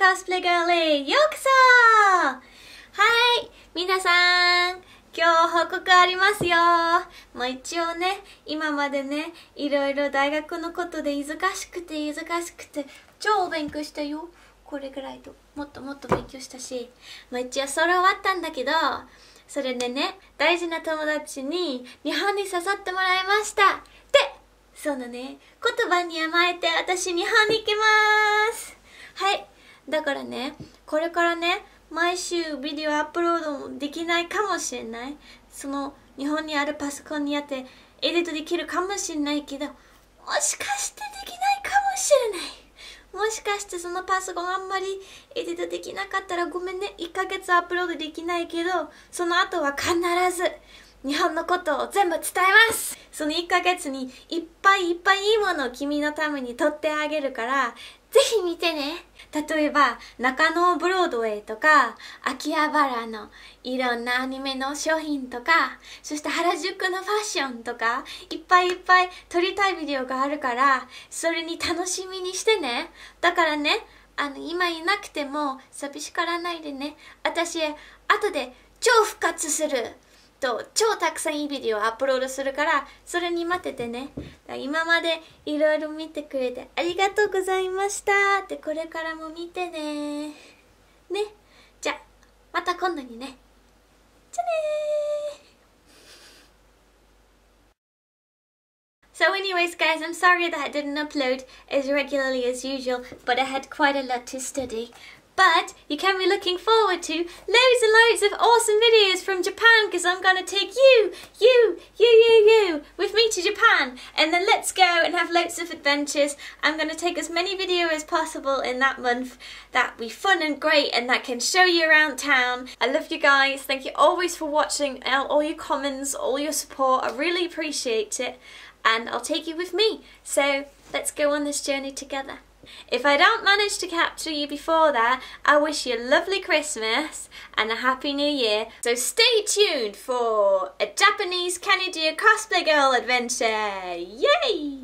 コスプレガールへようこそはい皆さん今日報告ありますよまあ一応ね今までねいろいろ大学のことで忙しくて忙しくて超勉強したよこれぐらいともっともっと勉強したしまあ一応それ終わったんだけどそれでね大事な友達に日本に誘ってもらいましたってそのね言葉に甘えて私日本に行きますはいだからねこれからね毎週ビデオアップロードもできないかもしれないその日本にあるパソコンにあってエディットできるかもしれないけどもしかしてできないかもしれないもしかしてそのパソコンあんまりエディットできなかったらごめんね1ヶ月アップロードできないけどその後は必ず日本のことを全部伝えますその1ヶ月にいっぱいいっぱいいいものを君のために取ってあげるからぜひ見てね例えば中野ブロードウェイとか秋葉原のいろんなアニメの商品とかそして原宿のファッションとかいっぱいいっぱい撮りたいビデオがあるからそれに楽しみにしてねだからねあの今いなくても寂しからないでね私後で超復活すると超たくさんいいビデオをアップロードするからそれに待っててね今までいろいろ見てくれてありがとうございましたってこれからも見てねねじゃまた今度にねじゃねー So anyways guys, I'm sorry that I didn't upload as regularly as usual, but I had quite a lot to study. But you can be looking forward to loads and loads of awesome videos from Japan because I'm going to take you, you, you, you, you with me to Japan. And then let's go and have loads of adventures. I'm going to take as many videos as possible in that month that be fun and great and that can show you around town. I love you guys. Thank you always for watching all your comments, all your support. I really appreciate it and I'll take you with me. So let's go on this journey together. If I don't manage to capture you before that, I wish you a lovely Christmas and a Happy New Year. So stay tuned for a Japanese Kennedy cosplay girl adventure! Yay!